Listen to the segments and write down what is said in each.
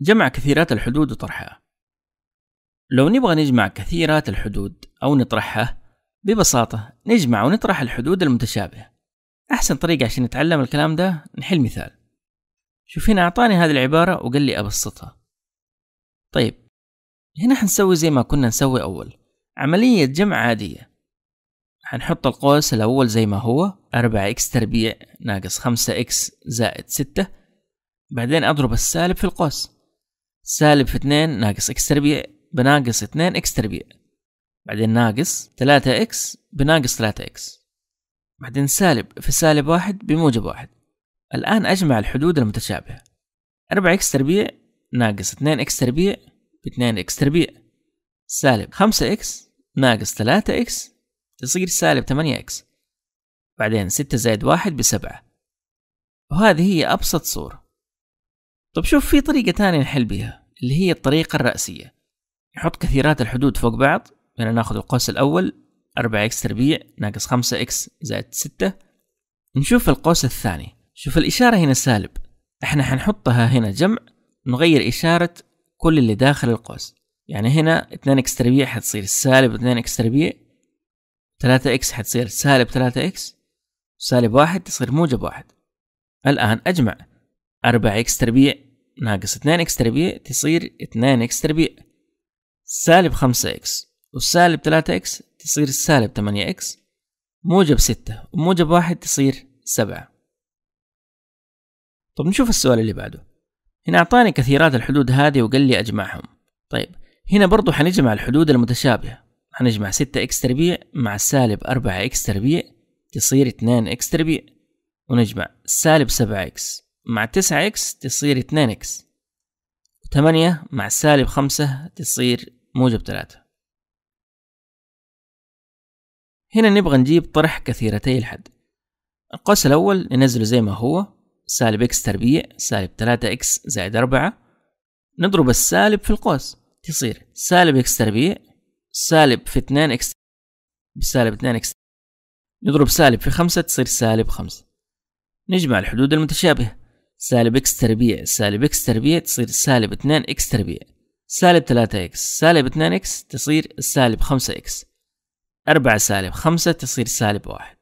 جمع كثيرات الحدود وطرحها لو نبغى نجمع كثيرات الحدود أو نطرحها ببساطة نجمع ونطرح الحدود المتشابهة أحسن طريقة عشان نتعلم الكلام ده نحل مثال شوف هنا أعطاني هذه العبارة وقال لي أبسطها طيب هنا حنسوي زي ما كنا نسوي أول عملية جمع عادية حنحط القوس الأول زي ما هو أربعة إكس تربيع ناقص خمسة إكس زائد ستة بعدين أضرب السالب في القوس سالب في 2 ناقص اكس تربيع بناقص 2 اكس تربيع بعدين ناقص 3 اكس بناقص 3 اكس بعدين سالب في سالب واحد بموجب واحد الآن أجمع الحدود المتشابهة 4 اكس تربيع ناقص 2 اكس تربيع ب 2 اكس تربيع سالب 5 اكس ناقص 3 اكس تصير سالب 8 اكس بعدين 6 زائد 1 بسبعة وهذه هي أبسط صورة طب شوف في طريقة ثانية نحل بها اللي هي الطريقة الرأسية نحط كثيرات الحدود فوق بعض يعني ناخذ القوس الأول 4 اكس تربيع ناقص 5 اكس زائد 6 نشوف القوس الثاني شوف الإشارة هنا سالب احنا حنحطها هنا جمع نغير إشارة كل اللي داخل القوس يعني هنا 2 اكس تربيع حتصير سالب 2 اكس تربيع 3 اكس حتصير سالب 3 اكس سالب واحد تصير موجب واحد الآن أجمع 4 اكس تربيع ناقص 2 اكس تربيع تصير 2 اكس تربيع سالب 5 اكس والسالب 3 اكس تصير سالب 8 اكس موجب 6 وموجب 1 تصير 7 طب نشوف السؤال اللي بعده هنا أعطاني كثيرات الحدود هذه وقال لي أجمعهم طيب هنا برضو حنجمع الحدود المتشابهة حنجمع 6 اكس تربيع مع سالب 4 اكس تربيع تصير 2 اكس تربيع ونجمع سالب 7 اكس مع 9 اكس تصير 2 اكس 8 مع سالب 5 تصير موجب 3 هنا نبغى نجيب طرح كثيرتي الحد القوس الأول ننزله زي ما هو سالب اكس تربيع سالب 3 اكس زائد 4 نضرب السالب في القوس تصير سالب اكس تربيع سالب في 2 اكس بسالب 2 اكس نضرب سالب في 5 تصير سالب 5 نجمع الحدود المتشابهة سالب اكس تربيع سالب اكس تربيع تصير سالب 2 اكس تربيع سالب 3 اكس سالب 2 اكس تصير سالب 5 اكس 4 سالب 5 تصير سالب 1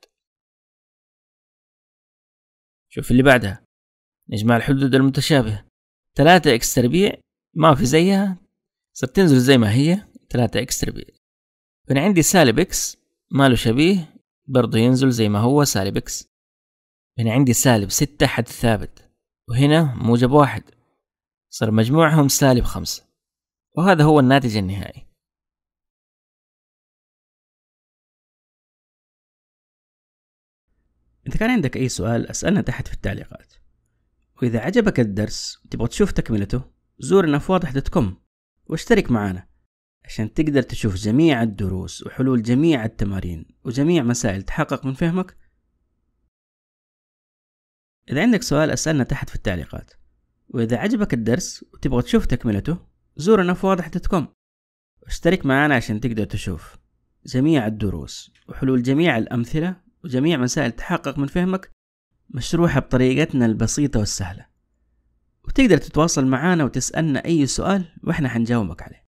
شوف اللي بعدها نجمع الحدود المتشابهة 3 اكس تربيع ما في زيها صرت تنزل زي ما هي 3 اكس تربيع فأنا عندي سالب اكس ما له شبيه برضه ينزل زي ما هو سالب اكس هنا عندي سالب ستة حد ثابت وهنا موجب واحد صار مجموعهم سالب خمسة وهذا هو الناتج النهائي إذا كان عندك أي سؤال أسألنا تحت في التعليقات وإذا عجبك الدرس وتبغى تشوف تكملته زورنا في واضح دوت كوم واشترك معنا عشان تقدر تشوف جميع الدروس وحلول جميع التمارين وجميع مسائل تحقق من فهمك إذا عندك سؤال أسألنا تحت في التعليقات وإذا عجبك الدرس وتبغى تشوف تكملته زورنا في واضح دوت كوم واشترك معنا عشان تقدر تشوف جميع الدروس وحلول جميع الأمثلة وجميع مسائل تحقق من فهمك مشروحة بطريقتنا البسيطة والسهلة وتقدر تتواصل معنا وتسألنا أي سؤال وإحنا حنجاوبك عليه